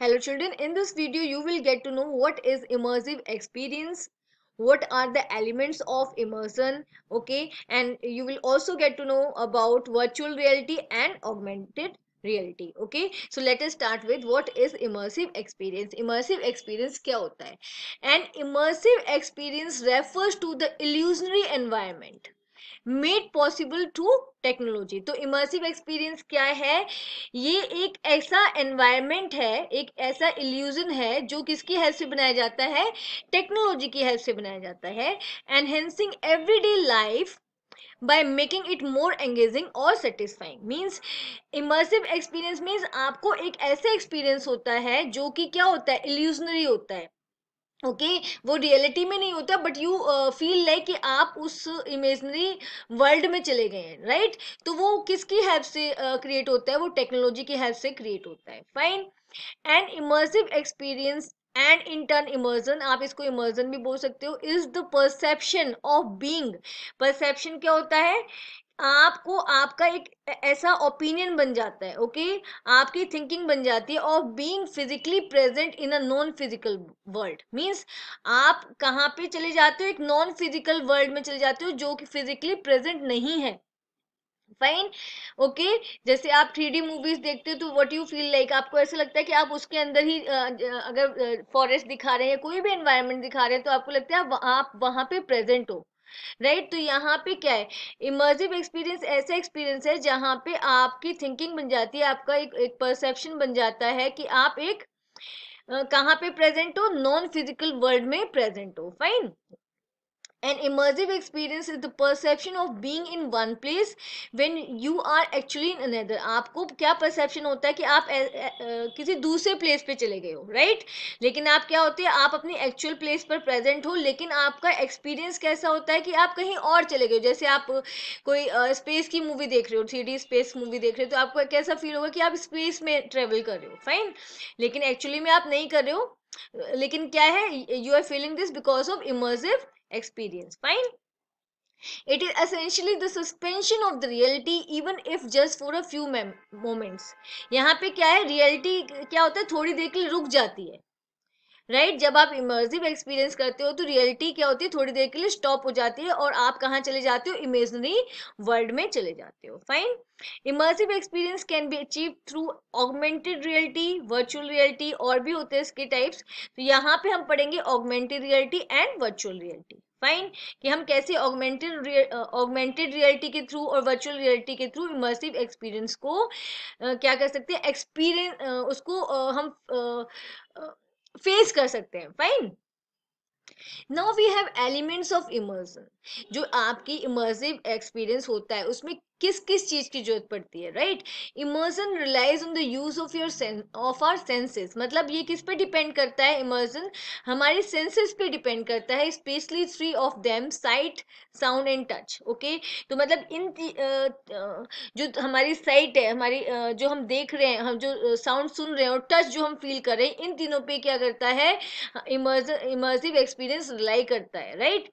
Hello children, in this video you will get to know what is immersive experience, what are the elements of immersion, okay, and you will also get to know about virtual reality and augmented reality, okay. So let us start with what is immersive experience. Immersive experience क्या होता है? An immersive experience refers to the illusionary environment made possible to technology तो immersive experience क्या है ये एक ऐसा environment है एक ऐसा इल्यूजन है जो किसकी हेल्प से बनाया जाता है टेक्नोलॉजी की हेल्प से बनाया जाता है enhancing everyday life by making it more engaging और satisfying means immersive experience means आपको एक ऐसे experience होता है जो कि क्या होता है illusionary होता है ओके okay, वो रियलिटी में नहीं होता बट यू फील लाइक कि आप उस इमेजनरी वर्ल्ड में चले गए हैं राइट तो वो किसकी हेल्प से क्रिएट uh, होता है वो टेक्नोलॉजी की हेल्प से क्रिएट होता है fine and immersive experience and in turn immersion आप इसको इमर्जन भी बोल सकते हो is the perception of being perception क्या होता है आपको आपका एक ऐसा ओपिनियन बन जाता है ओके okay? आपकी थिंकिंग बन जाती है of being physically present in a non physical world means आप कहाँ पे चले जाते हो एक नॉन फिजिकल वर्ल्ड में चले जाते हो जो कि फिजिकली प्रेजेंट नहीं है फाइन ओके okay? जैसे आप थ्री डी मूवीज देखते हो तो व्हाट यू फील लाइक आपको ऐसा लगता है कि आप उसके अंदर ही अगर फॉरेस्ट दिखा रहे हैं कोई भी एनवायरनमेंट दिखा रहे हैं तो आपको लगता है आप वहाँ पे प्रेजेंट हो राइट right? तो यहाँ पे क्या है इमर्जिव एक्सपीरियंस ऐसे एक्सपीरियंस है जहाँ पे आपकी थिंकिंग बन जाती है आपका एक एक परसेप्शन बन जाता है कि आप एक कहाँ पे प्रेजेंट हो नॉन फिजिकल वर्ल्ड में प्रेजेंट हो fine an immersive experience is the perception of being in one place when you are actually in another आपको क्या perception होता है कि आप ए, ए, ए, किसी दूसरे place पे चले गए हो right लेकिन आप क्या होते हैं आप अपनी actual place पर present हो लेकिन आपका experience कैसा होता है कि आप कहीं और चले गए हो जैसे आप कोई स्पेस uh, की मूवी देख रहे हो थ्री डी स्पेस मूवी देख रहे हो तो आपको कैसा फील होगा कि आप स्पेस में ट्रेवल कर रहे हो फाइन लेकिन एक्चुअली में आप नहीं कर रहे हो लेकिन क्या है you are feeling this because of immersive experience. Fine? It is essentially the suspension of the reality even if just for a few moments. यहाँ पे क्या है reality क्या होता है थोड़ी देर के लिए रुक जाती है राइट जब आप इमर्जिव एक्सपीरियंस करते हो तो रियलिटी क्या होती है थोड़ी देर के लिए स्टॉप हो जाती है और आप कहाँ चले जाते हो इमेजनरी वर्ल्ड में चले जाते हो fine immersive experience can be achieve through augmented reality virtual reality और भी होते हैं इसके टाइप्स तो यहाँ पे हम पढ़ेंगे augmented reality and virtual reality fine कि हम कैसे ऑगमेंटेड ऑगमेंटेड रियलिटी के थ्रू और वर्चुअल रियलिटी के थ्रू इमर्सिव एक्सपीरियंस को uh, क्या कर सकते हैं एक्सपीरियंस uh, उसको uh, हम uh, uh, फेस कर सकते हैं fine now we have elements of immersion जो आपकी इमर्सिव एक्सपीरियंस होता है उसमें किस किस चीज की जरूरत पड़ती है right immersion relies on the use of your of our senses मतलब ये किस पे डिपेंड करता है इमर्जन हमारे सेंसेस पे डिपेंड करता है specially three of them sight sound and touch okay तो मतलब इन जो हमारी साइट है हमारी जो हम देख रहे हैं हम जो साउंड सुन रहे हैं और टच जो हम फील कर रहे हैं इन तीनों पे क्या करता है इमर्जन इमर्सिव एक्सपीरियंस रिलाई करता है right right?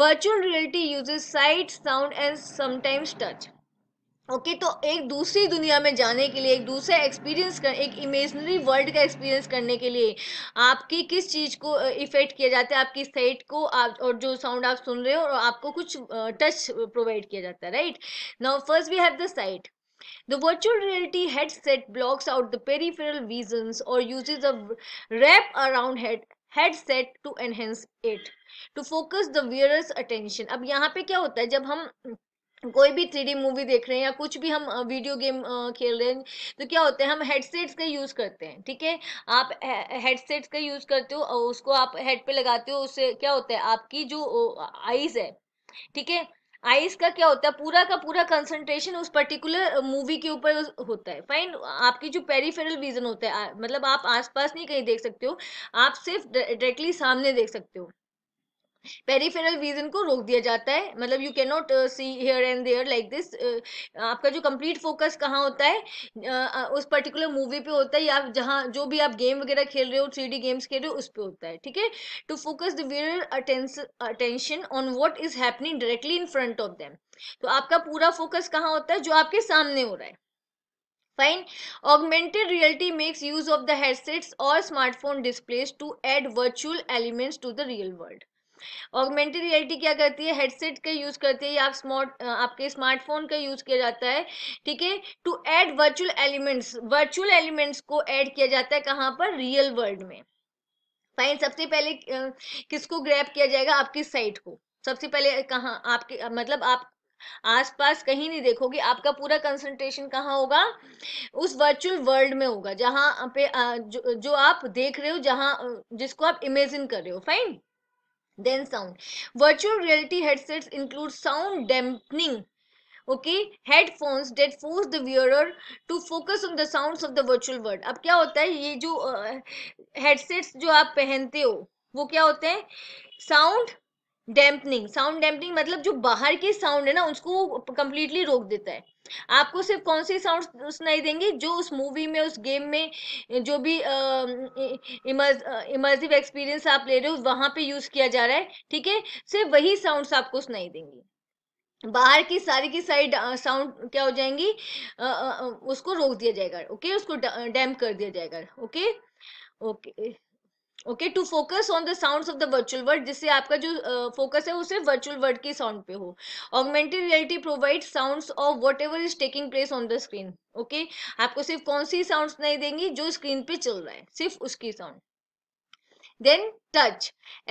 Virtual reality uses sight sound and sometimes touch okay तो एक दूसरी दुनिया में जाने के लिए एक दूसरे एक्सपीरियंस कर एक इमेजनरी वर्ल्ड का एक्सपीरियंस करने के लिए आपकी किस चीज़ को इफेक्ट किया जाता है आपकी साइट को आप और जो साउंड आप सुन रहे हो और आपको कुछ टच प्रोवाइड किया जाता है right now first we have the sight The virtual reality headset blocks out the peripheral visions or uses a wrap around head headset to enhance it to focus the viewer's attention अब यहाँ पे क्या होता है जब हम कोई भी थ्री मूवी देख रहे हैं या कुछ भी हम वीडियो गेम खेल रहे हैं तो क्या होता है हम हेडसेट्स का यूज़ करते हैं ठीक है आप हेडसेट्स का यूज़ करते हो और उसको आप हेड पे लगाते हो उससे क्या होता है आपकी जो आईज है ठीक है आइस का क्या होता है पूरा का पूरा कंसंट्रेशन उस पर्टिकुलर मूवी uh, के ऊपर होता है फाइन आपकी जो पेरीफेरल विजन होता है मतलब आप आसपास नहीं कहीं देख सकते हो आप सिर्फ डायरेक्टली सामने देख सकते हो पेरीफेरल विजन को रोक दिया जाता है मतलब you can not see here and there like this आपका जो कंप्लीट फोकस कहाँ होता है uh, uh उस पर्टिकुलर मूवी पे होता है या जहाँ जो भी आप गेम वगैरह खेल रहे हो थ्री गेम्स खेल रहे हो उस पर होता है ठीक है to focus the wear attention on what is happening directly in front of them तो आपका पूरा फोकस कहाँ होता है जो आपके सामने हो रहा है fine augmented reality makes use of the headsets और smartphone displays to add virtual elements to the real world augmented reality क्या करती है हेडसेट का यूज़ करती है या आप स्मार्ट आपके स्मार्टफोन का यूज़ किया जाता है ठीक है to add virtual elements virtual elements को ऐड किया जाता है कहाँ पर रियल वर्ल्ड में फाइन सबसे पहले किसको ग्रैप किया जाएगा आपकी साइट को सबसे पहले कहाँ आपके मतलब आप आसपास कहीं नहीं देखोगे आपका पूरा कंसंट्रेशन कहाँ होगा उस वर्चुअल वर्ल्ड में होगा जहां पे जो, जो आप देख रहे हो जहां जिसको आप इमेजिन कर रहे हो fine then sound virtual reality headsets include sound dampening okay headphones that force the viewer to focus on the sounds of the virtual world अब क्या होता है ये जो हेडसेट्स uh, जो आप पहनते हो वो क्या होते हैं साउंड डैम्पनिंग साउंड डैम्पनिंग मतलब जो बाहर के साउंड है ना उसको कंप्लीटली रोक देता है आपको सिर्फ कौन सी साउंड सुनाई देंगे जो उस मूवी में उस गेम में जो भी इमर्सिव एक्सपीरियंस आप ले रहे हो वहां पे यूज किया जा रहा है ठीक है सिर्फ वही साउंड्स आपको सुनाई देंगे बाहर की सारी की सारी साउंड क्या हो जाएंगी आ, आ, उसको रोक दिया जाएगा ओके उसको डैम कर दिया जाएगा okay okay okay to focus on the sounds of the virtual world जिससे आपका जो फोकस uh, है उसे वर्चुअल वर्ड के साउंड पे हो augmented reality provide sounds of whatever is taking place on the screen okay आपको सिर्फ कौन सी साउंड नहीं देंगी जो स्क्रीन पे चल रहा है सिर्फ उसकी sound Then touch.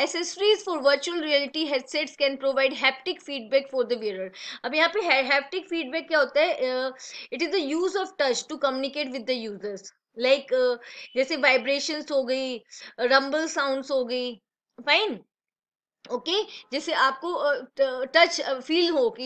Accessories for virtual reality headsets can provide haptic feedback for the wearer. ab yahan pe haptic feedback क्या होता है It is the use of touch to communicate with the users. Like like, uh, जैसे vibrations हो गई rumble sounds हो गई fine okay okay? जैसे आपको टच फील हो कि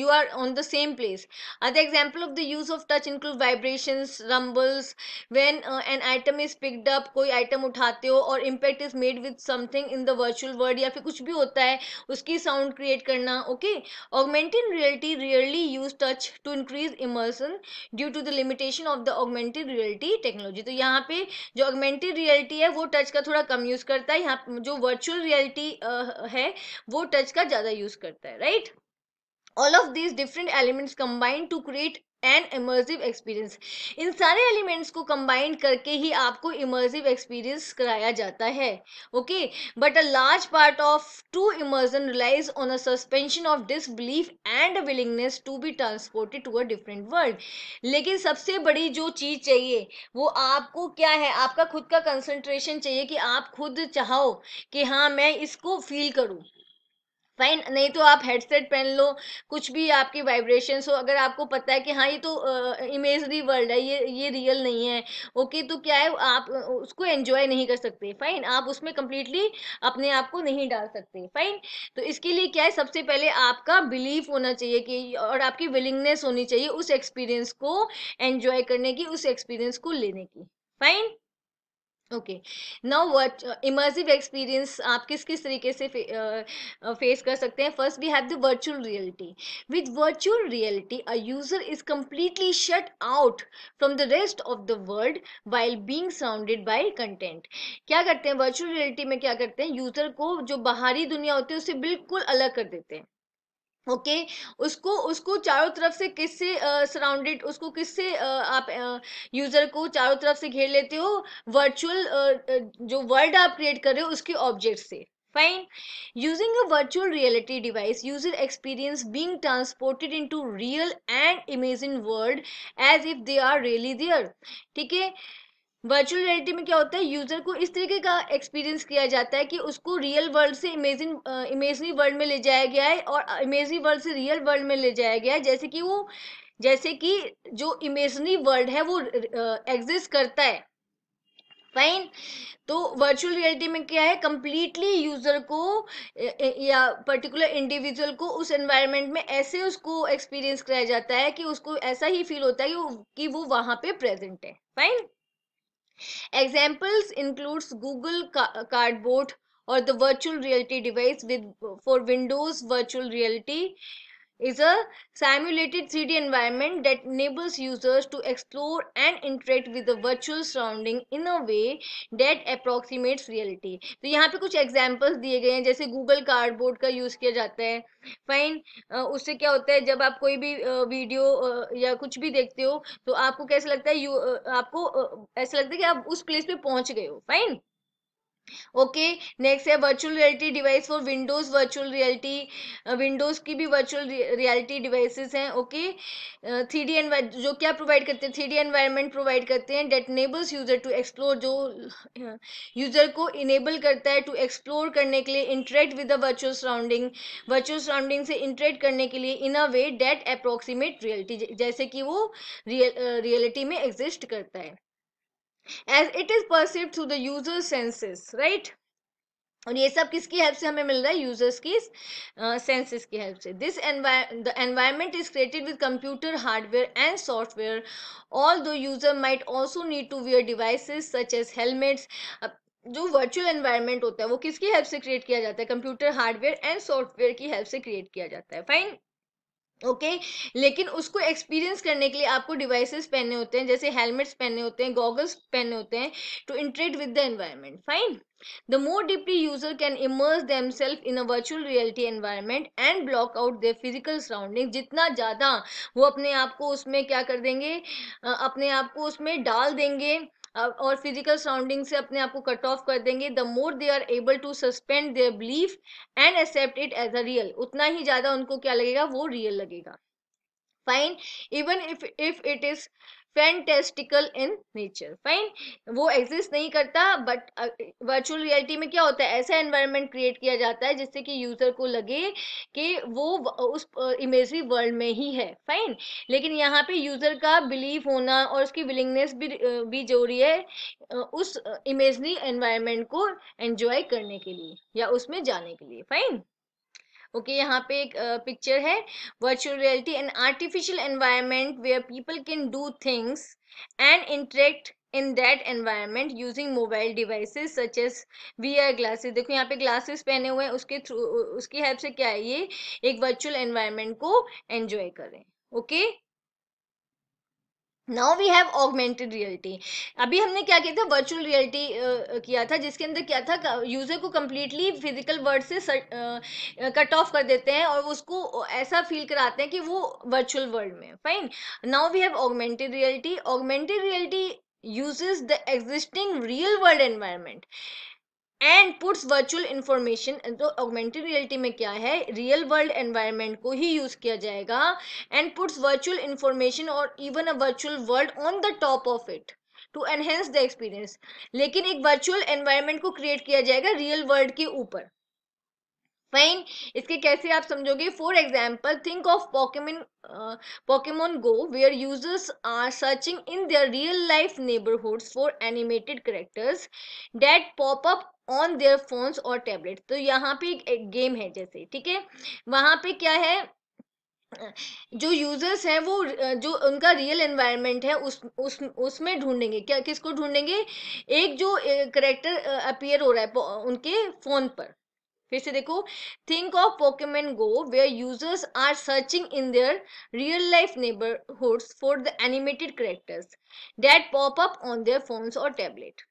you are on the same place other example of the use of touch include vibrations rumbles when an item is picked up कोई आइटम उठाते हो और impact is made with something in the virtual world या फिर कुछ भी होता है उसकी साउंड क्रिएट करना okay augmented reality rarely use touch to increase immersion due to the limitation of the augmented reality technology तो यहाँ पे जो ऑगमेंटेड रियलिटी है वो टच का थोड़ा कम यूज करता है यहाँ जो वर्चुअल रियलिटी है वो टच का ज़्यादा यूज़ करता है right all of these different elements combined to create and immersive experience इन सारे एलिमेंट्स को कंबाइंड करके ही आपको इमर्सिव एक्सपीरियंस कराया जाता है okay but a large part of to immersion relies on a suspension of disbelief and willingness to be transported to a different world लेकिन सबसे बड़ी जो चीज़ चाहिए वो आपको क्या है आपका खुद का कंसंट्रेशन चाहिए कि आप खुद चाहो कि हाँ मैं इसको फील करूँ फाइन नहीं तो आप हेडसेट पहन लो कुछ भी आपकी वाइब्रेशन हो अगर आपको पता है कि हाँ ये तो इमेजरी वर्ल्ड है ये ये रियल नहीं है ओके तो क्या है आप उसको एंजॉय नहीं कर सकते फाइन आप उसमें कम्प्लीटली अपने आप को नहीं डाल सकते फाइन तो इसके लिए क्या है सबसे पहले आपका बिलीफ होना चाहिए कि और आपकी विलिंगनेस होनी चाहिए उस एक्सपीरियंस को एंजॉय करने की उस एक्सपीरियंस को लेने की fine okay now what immersive experience आप किस किस तरीके से फेस कर सकते हैं first we have the virtual reality with virtual reality a user is completely shut out from the rest of the world while being surrounded by content क्या करते हैं वर्चुअल रियलिटी में क्या करते हैं यूजर को जो बाहरी दुनिया होती है उससे बिल्कुल अलग कर देते हैं ओके okay, उसको उसको चारों तरफ से किससे सराउंडेड uh, उसको किससे uh, आप यूजर uh, को चारों तरफ से घेर लेते हो वर्चुअल uh, जो वर्ल्ड आप क्रिएट कर रहे हो उसके ऑब्जेक्ट से fine using a virtual reality device user experience being transported into real and imagine world as if they are really there ठीक है वर्चुअल रियलिटी में क्या होता है यूजर को इस तरीके का एक्सपीरियंस किया जाता है कि उसको रियल वर्ल्ड से इमेजिन इमेजनी वर्ल्ड में ले जाया गया है और इमेजनी वर्ल्ड से रियल वर्ल्ड में ले जाया गया है जैसे कि वो जैसे कि जो इमेजनी वर्ल्ड है वो एग्जिस्ट करता है फाइन तो वर्चुअल रियलिटी में क्या है कंप्लीटली यूजर को या पर्टिकुलर इंडिविजुअल को उस एनवायरनमेंट में ऐसे उसको एक्सपीरियंस कराया जाता है कि उसको ऐसा ही फील होता है कि वो, वहां पे प्रेजेंट है fine Examples includes Google Ca- Cardboard or the virtual reality device with for Windows Virtual Reality is a simulated 3D environment that enables users to explore and interact with the virtual surrounding in a way that approximates reality. तो यहाँ पे कुछ examples दिए गए हैं जैसे Google Cardboard का use किया जाता है फाइन उससे क्या होता है जब आप कोई भी वीडियो या कुछ भी देखते हो तो आपको कैसा लगता है यू आपको ऐसा लगता है कि आप उस प्लेस पे पहुंच गए हो फाइन ओके नेक्स्ट है virtual reality device for Windows virtual reality Windows की भी वर्चुअल रियलिटी डिवाइसेस हैं ओके थ्री डी जो क्या प्रोवाइड करते हैं थ्री डी एनवायरमेंट प्रोवाइड करते हैं that enables user to explore जो यूज़र हाँ, को इनेबल करता है टू एक्सप्लोर करने के लिए interact with the virtual surrounding virtual surrounding से इंटरेक्ट करने के लिए in a way that approximate reality जैसे कि वो रियल रियलिटी में एग्जिस्ट करता है as it is perceive through the user senses right और ये सब किसकी हेल्प से हमें मिल रहा है यूजर्स की सेंसेस की हेल्प से this the environment is created with computer hardware and software although user might also need to wear devices such as helmets जो वर्चुअल एनवायरमेंट होता है वो किसकी हेल्प से क्रिएट किया जाता है कंप्यूटर हार्डवेयर एंड सॉफ्टवेयर की हेल्प से क्रिएट किया जाता है फाइन ओके okay? लेकिन उसको एक्सपीरियंस करने के लिए आपको डिवाइसेस पहनने होते हैं जैसे हेलमेट्स पहनने होते हैं गॉगल्स पहनने होते हैं to interact with the environment fine the more deeply user can immerse them self in a virtual reality environment and block out their physical surrounding जितना ज़्यादा वो अपने आप को उसमें क्या कर देंगे अपने आप को उसमें डाल देंगे और फिजिकल सराउंडिंग से अपने आप को कट ऑफ कर देंगे the more they are able to suspend their belief and accept it as a real उतना ही ज़्यादा उनको क्या लगेगा वो रियल लगेगा fine even if if it is fantastical in nature fine वो एग्जिस्ट नहीं करता बट वर्चुअल रियलिटी में क्या होता है ऐसा एनवायरनमेंट क्रिएट किया जाता है जिससे कि यूज़र को लगे कि वो उस इमेजरी वर्ल्ड में ही है फाइन लेकिन यहाँ पे यूज़र का बिलीव होना और उसकी विलिंगनेस भी भी जरूरी है उस इमेजरी एनवायरनमेंट को एंजॉय करने के लिए या उसमें जाने के लिए फाइन ओके okay, यहाँ पे एक पिक्चर है virtual reality and artificial environment where people can do things and interact in that environment using mobile devices such as V R glasses देखो यहाँ पे ग्लासेस पहने हुए हैं उसके थ्रू उसकी हेल्प से क्या है ये एक वर्चुअल एनवायरमेंट को एंजॉय करें okay okay? Now we have augmented reality अभी हमने क्या किया था वर्चुअल रियलिटी uh, किया था जिसके अंदर क्या था यूज़र को कम्प्लीटली फिजिकल वर्ड से कट ऑफ uh, कर देते हैं और उसको ऐसा फील कराते हैं कि वो वर्चुअल वर्ल्ड में fine now we have augmented reality augmented reality uses the existing real world environment and puts virtual information तो ऑगमेंटेड रियलिटी में क्या है रियल वर्ल्ड एनवायरनमेंट को ही यूज़ किया जाएगा एंड पुट्स वर्चुअल इन्फॉर्मेशन और even a virtual world on the top of it to enhance the experience लेकिन एक वर्चुअल एनवायरनमेंट को क्रिएट किया जाएगा रियल वर्ल्ड के ऊपर फाइन इसके कैसे आप समझोगे for example think of Pokemon Pokemon go where users are searching in their real life neighbourhoods for animated characters that pop up on their phones और टैबलेट तो यहाँ पे एक गेम है जैसे ठीक है वहाँ पे क्या है जो यूजर्स हैं वो जो उनका रियल एनवायरनमेंट है उस उस उसमें ढूंढेंगे क्या किसको ढूंढेंगे एक जो करेक्टर अपीयर हो रहा है उनके फोन पर फिर से देखो think of Pokemon go where users are searching in their real life neighbourhoods for the animated characters that pop up on their phones और टैबलेट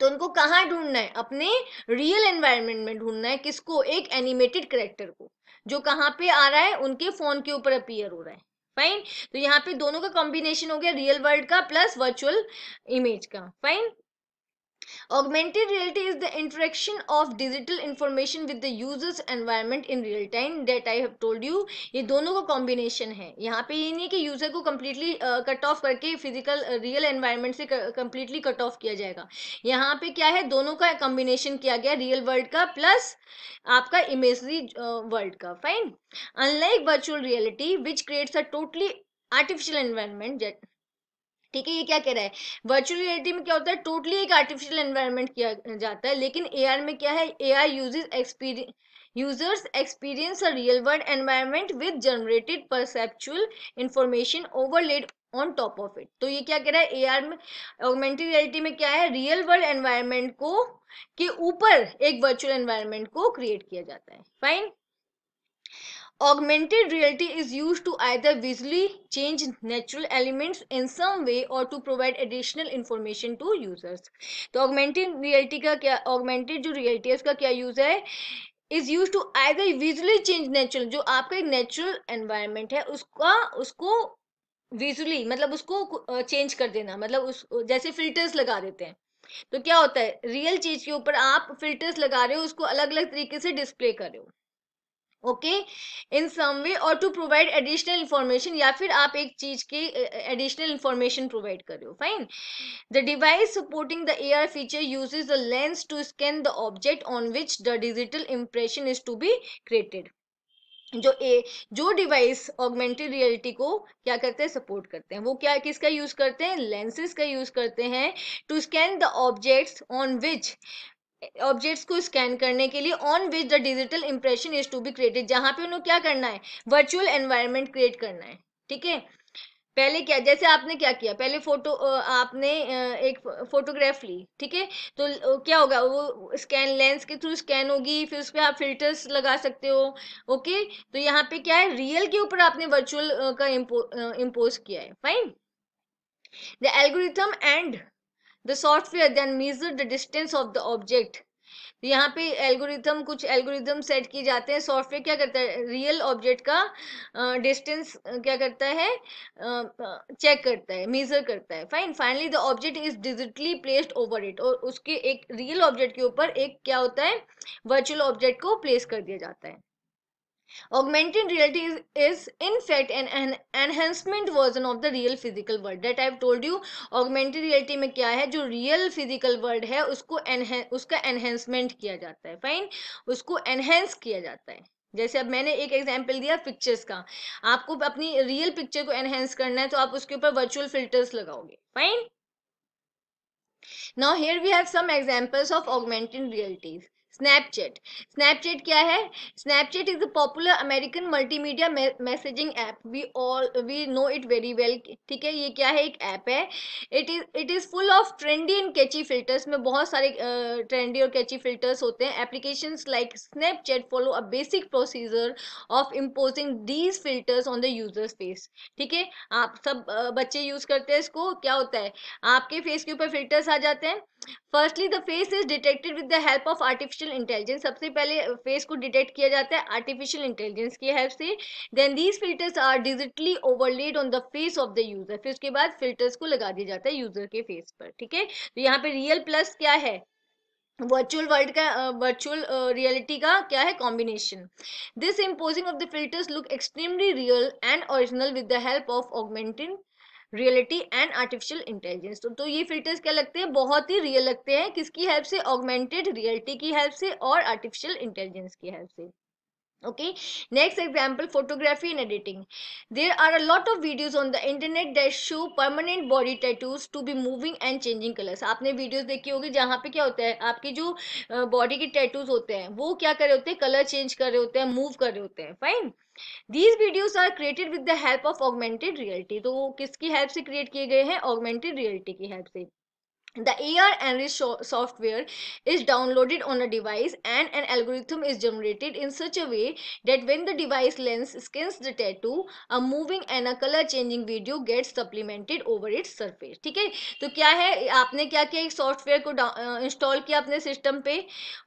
तो उनको कहाँ ढूंढना है अपने रियल एनवायरनमेंट में ढूंढना है किसको एक एनिमेटेड करेक्टर को जो कहाँ पे आ रहा है उनके फोन के ऊपर अपीयर हो रहा है फाइन तो यहाँ पे दोनों का कॉम्बिनेशन हो गया रियल वर्ल्ड का प्लस वर्चुअल इमेज का fine augmented reality is the interaction of digital information with the user's environment in real time that I have told you ये दोनों का कॉम्बिनेशन है यहाँ पे ये नहीं है कि यूजर को कम्प्लीटली कट ऑफ करके फिजिकल रियल एनवायरमेंट से कम्प्लीटली कट ऑफ किया जाएगा यहाँ पे क्या है दोनों का कॉम्बिनेशन किया गया रियल वर्ल्ड का प्लस आपका इमेजरी वर्ल्ड का fine unlike virtual reality which creates a totally artificial environment ठीक है ये क्या कह रहा है वर्चुअल रियलिटी में क्या होता है टोटली एक आर्टिफिशियल एनवायरनमेंट किया जाता है लेकिन ए में क्या है A uses experience users experience a real world environment with generated perceptual information overlaid on top of it तो ये क्या कह रहा है ए आर में ऑगमेंटेड रियलिटी में क्या है रियल वर्ल्ड एनवायरनमेंट को के ऊपर एक वर्चुअल एनवायरनमेंट को क्रिएट किया जाता है fine Augmented reality is used to either visually change natural elements in some way or to provide additional information to users. तो augmented reality का क्या augmented जो reality है उसका क्या use है is use to either visually change natural जो आपका एक नेचुरल एनवायरमेंट है उसका उसको विजुअली मतलब उसको चेंज कर देना मतलब उस जैसे फिल्टर्स लगा देते हैं तो क्या होता है रियल चीज के ऊपर आप फिल्टर्स लगा रहे हो उसको अलग अलग तरीके से डिस्प्ले कर रहे हो ओके इन सम वे और टू प्रोवाइड एडिशनल इन्फॉर्मेशन या फिर आप एक चीज की एडिशनल इन्फॉर्मेशन प्रोवाइड कर रहे हो fine the device supporting the AR feature uses the lens to scan the object on which the digital impression is to be created जो ए जो डिवाइस ऑगमेंटेड रियलिटी को क्या करते हैं सपोर्ट करते हैं वो क्या किसका यूज करते हैं लेंसेज का यूज करते हैं to scan the objects on which objects को स्कैन करने के लिए on which the digital impression is to be created जहां पे उन्हें क्या करना है वर्चुअल एनवायरनमेंट क्रिएट करना है ठीक है पहले क्या जैसे आपने क्या किया पहले फोटो आपने एक फोटोग्राफ ली ठीक है तो क्या होगा वो स्कैन लेंस के थ्रू स्कैन होगी फिर उस पर आप फिल्टर्स लगा सकते हो ओके तो यहाँ पे क्या है रियल के ऊपर आपने वर्चुअल का इम्पोज किया है fine the algorithm and the software then measure the distance of the object यहाँ पे एल्गोरिथम कुछ एल्गोरिथम सेट किए जाते हैं सॉफ्टवेयर क्या करता है रियल ऑब्जेक्ट का डिस्टेंस क्या करता है चेक करता है मेजर करता है fine finally the object is digitally placed over it और उसके एक रियल ऑब्जेक्ट के ऊपर एक क्या होता है वर्चुअल ऑब्जेक्ट को प्लेस कर दिया जाता है Augmented reality is, is in fact an, an enhancement version of the real physical world. That I have told you augmented reality mein kya hai jo real physical world hai usko enha, uska enhancement kiya jata hai fine usko enhance kiya jata hai जैसे अब मैंने एक example दिया pictures का आपको अपनी real picture को enhance करना है तो आप उसके ऊपर वर्चुअल फिल्टर्स लगाओगे fine now here we have some examples of augmented realities Snapchat Snapchat क्या है Snapchat is a popular American multimedia messaging app we all we know it very well ठीक है ये क्या है एक ऐप है it is it is full of trendy and catchy filters में बहुत सारे ट्रेंडी और कैची फिल्टर्स होते हैं application like Snapchat follow a basic procedure of imposing these filters on the user face ठीक है आप सब uh, बच्चे यूज करते हैं इसको क्या होता है आपके फेस के ऊपर फिल्टर्स आ जाते हैं firstly the face is detected with the help of artificial artificial intelligence सबसे पहले फेस को डिटेक्ट किया जाता है आर्टिफिशियल इंटेलिजेंस की हेल्प से then these filters are digitally overlaid on the face of the user फिर उसके बाद फिल्टर्स को लगा दिया जाता है यूजर के फेस पर ठीक है तो यहाँ पे रियल प्लस क्या है वर्चुअल वर्ल्ड का वर्चुअल रियलिटी का क्या है combination this imposing of the filters look extremely real and original with the help of augmented reality and artificial intelligence तो, तो ये फिल्टर्स क्या लगते हैं बहुत ही रियल लगते हैं किसकी हेल्प से ऑगमेंटेड रियलिटी की हेल्प से और आर्टिफिशियल इंटेलिजेंस की हेल्प से okay next example photography and editing there are a lot of videos on the internet that show permanent body tattoos to be moving and changing colors आपने videos देखी होगी जहाँ पे क्या होता है आपकी जो बॉडी के टैटूज होते हैं वो क्या कर रहे होते हैं कलर चेंज कर रहे होते हैं मूव कर रहे होते हैं fine these videos are created with the help of augmented reality तो वो किसकी हेल्प से क्रिएट किए गए हैं ऑगमेंटेड रियलिटी की हेल्प से The AR enriched software is downloaded on a device and an algorithm is generated in such a way that when the device lens scans the tattoo, a moving and a color changing video gets supplemented over its surface. theek hai to kya hai aapne kya kiya ek software ko install kiya apne system pe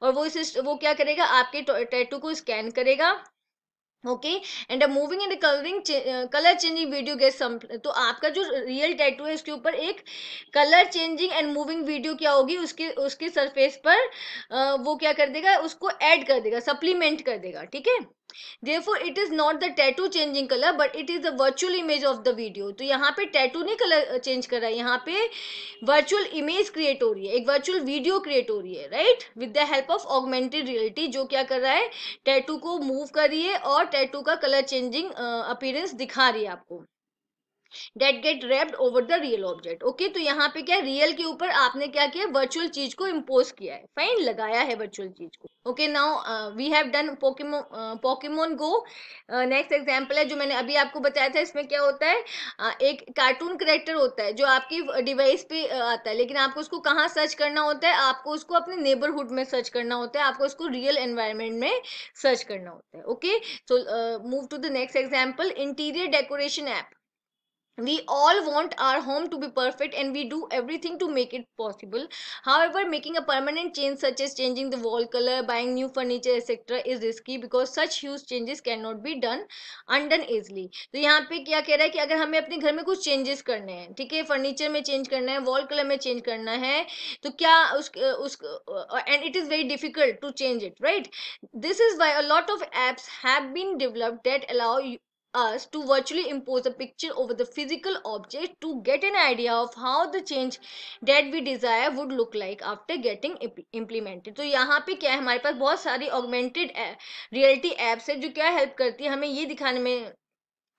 aur wo is wo kya karega aapke tattoo ko scan karega okay and moving and colouring colour changing video get some तो आपका जो real tattoo है उसके ऊपर एक colour changing and moving video क्या होगी उसके उसके सरफेस पर uh, वो क्या कर देगा उसको ऐड कर देगा सप्लीमेंट कर देगा ठीक है therefore it is not the tattoo changing color but it is the virtual image of the video तो यहाँ पे टैटू नहीं कलर चेंज कर रहा है यहाँ पे वर्चुअल इमेज क्रिएट हो रही है एक वर्चुअल वीडियो क्रिएट हो रही है right with the help of augmented reality जो क्या कर रहा है टैटू को मूव कर रही है और टैटू का कलर चेंजिंग appearance दिखा रही है आपको that get wrapped over the real object okay तो यहाँ पे क्या रियल के ऊपर आपने क्या किया वर्चुअल चीज को इम्पोज किया है फाइन लगाया है वर्चुअल चीज को okay now we have done Pokemon Go next example है जो मैंने अभी आपको बताया था इसमें क्या होता है uh, एक कार्टून करेक्टर होता है जो आपकी डिवाइस पे uh, आता है लेकिन आपको उसको कहाँ सर्च करना होता है आपको उसको अपने नेबरहुड में सर्च करना होता है आपको उसको रियल एनवायरमेंट में सर्च करना होता है okay so move to the next example interior decoration app we all want our home to be perfect and we do everything to make it possible however making a permanent change such as changing the wall color buying new furniture etc is risky because such huge changes cannot be done undone easily तो यहाँ पे क्या कह रहा है कि अगर हमें अपने घर में कुछ चेंजेस करने हैं ठीक है फर्नीचर में चेंज करना है वॉल कलर में चेंज करना है तो क्या us उस and it is very difficult to change it right this is why a lot of apps have been developed that allow us to virtually impose a picture over the physical object to get an idea of how the change that we desire would look like after getting implemented. तो यहाँ पे क्या है हमारे पास बहुत सारी augmented reality apps है जो क्या help करती है हमें ये दिखाने में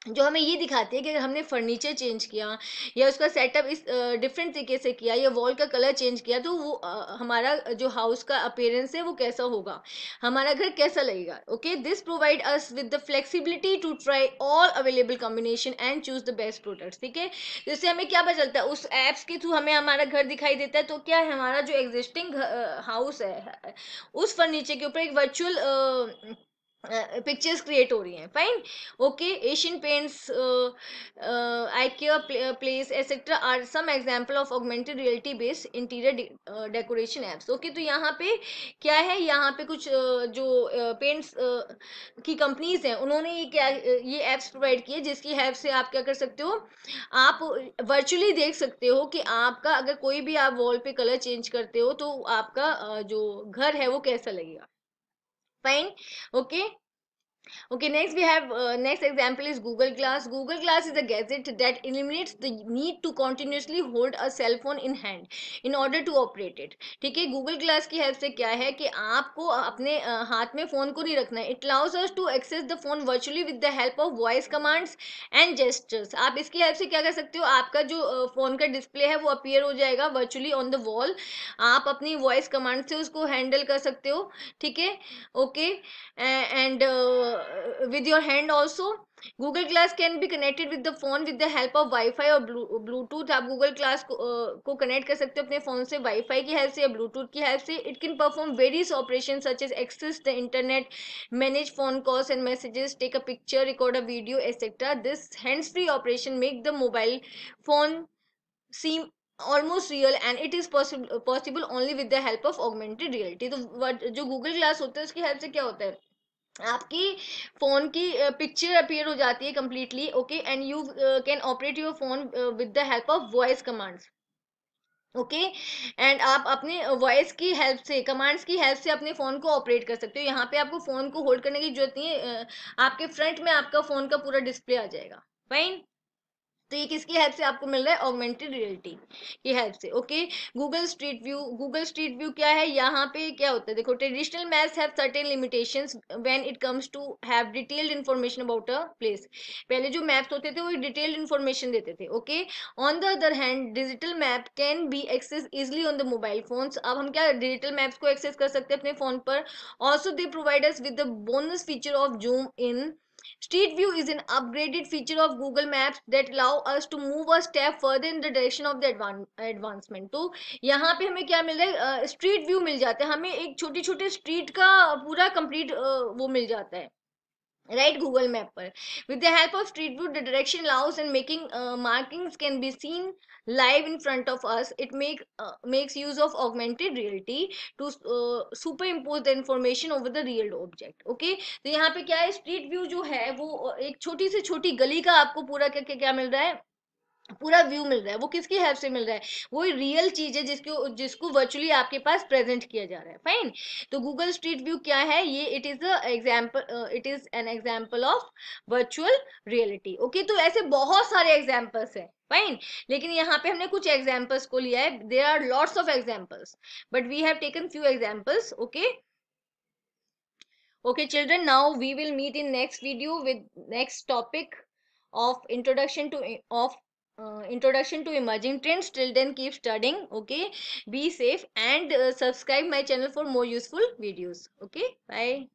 जो हमें ये दिखाती है कि हमने फर्नीचर चेंज किया या उसका सेटअप इस डिफरेंट तरीके से किया या वॉल का कलर चेंज किया तो वो आ, हमारा जो हाउस का अपेयरेंस है वो कैसा होगा हमारा घर कैसा लगेगा okay this provide us with the flexibility to try all available combination and choose the best products ठीक है जिससे तो हमें क्या पता चलता है उस एप्स के थ्रू हमें हमारा घर दिखाई देता है तो क्या है हमारा जो एग्जिस्टिंग हाउस है उस फर्नीचर के ऊपर एक वर्चुअल पिक्चर्स क्रिएट हो रही हैं fine okay Asian Paints IKEA Place etcetera are some example of augmented reality based interior decoration apps okay तो यहाँ पे क्या है यहाँ पे कुछ uh, जो पेंट्स uh, uh, की कंपनीज हैं उन्होंने ये क्या ये ऐप्स प्रोवाइड किए जिसकी हेल्प से आप क्या कर सकते हो आप वर्चुअली देख सकते हो कि आपका अगर कोई भी आप वॉल पर कलर चेंज करते हो तो आपका जो घर है वो कैसा लगेगा fine ok Okay, next we have uh, next example is Google Glass. Google Glass is a gadget that eliminates the need to continuously hold a cell phone in hand in order to operate it. ठीक है Google Glass की help से क्या है कि आपको अपने uh, हाथ में phone को नहीं रखना है it allows us to access the phone virtually with the help of voice commands and gestures. आप इसकी help से क्या कर सकते हो आपका जो uh, फ़ोन का डिस्प्ले है वो अपियर हो जाएगा वर्चुअली ऑन द वॉल आप अपनी वॉइस कमांड से उसको हैंडल कर सकते हो ठीक है and uh, uh, with your hand also Google glass can be connected with the phone with the help of wifi और ब्लूटूथ आप गूगल क्लास को uh, कनेक्ट कर सकते हो अपने फोन से वाईफाई की हेल्प से या ब्लूटूथ की हेल्प से it can perform various operation such as access the internet manage phone calls and messages take a picture record a video etcetera this hands free operation make the mobile phone seem almost real and it is possible only with the help of augmented reality तो जो Google class होता है उसकी help से क्या होता है आपकी फ़ोन की पिक्चर अपीयर हो जाती है completely okay and you can operate your phone with the help of voice commands okay and आप अपने वॉइस की हेल्प से कमांड्स की हेल्प से अपने फ़ोन को ऑपरेट कर सकते हो यहाँ पे आपको फ़ोन को होल्ड करने की जरूरत नहीं है आपके फ्रंट में आपका फ़ोन का पूरा डिस्प्ले आ जाएगा फाइन तो ये किसकी हेल्प से आपको मिल रहा है ऑगमेंटेड रियलिटी की हेल्प से okay Google Street View Google Street View क्या है यहाँ पे क्या होता है देखो traditional maps have certain limitations when it comes to have detailed information about a place पहले जो मैप्स होते थे वो डिटेल्ड इन्फॉर्मेशन देते थे okay on the other hand digital map can be access easily on the mobile phones अब हम क्या डिजिटल मैप्स को एक्सेस कर सकते हैं अपने फोन पर also they provide with the bonus feature of zoom in Street View is an upgraded feature of Google Maps that allow us to move a step further in the direction of the advancement. तो यहाँ पे हमें क्या मिल रहा है uh, Street View मिल जाता है हमें एक छोटे छोटे street का पूरा complete uh, वो मिल जाता है राइट गूगल मैप पर with the help of Street View the direction लाउस and making markings can be seen live in front of us it make uh, makes use of augmented reality to uh, superimpose the information over the real object okay okay? तो यहाँ पे क्या है street view जो है वो एक छोटी से छोटी गली का आपको पूरा क्या kya, क्या मिल रहा है पूरा व्यू मिल रहा है वो किसकी हेल्प से मिल रहा है वो रियल चीज है जिसको जिसको वर्चुअली आपके पास प्रेजेंट किया जा रहा है फाइन तो गूगल स्ट्रीट व्यू क्या है ये it is example it is an example of virtual reality okay तो ऐसे बहुत सारे एग्जाम्पल्स हैं फाइन लेकिन यहाँ पे हमने कुछ एग्जाम्पल्स को लिया है there are lots of examples but we have taken few examples okay okay children now we will meet in next video with next topic of introduction to of uh, introduction to emerging trends till then keep studying okay be safe and uh, subscribe my channel for more useful videos okay bye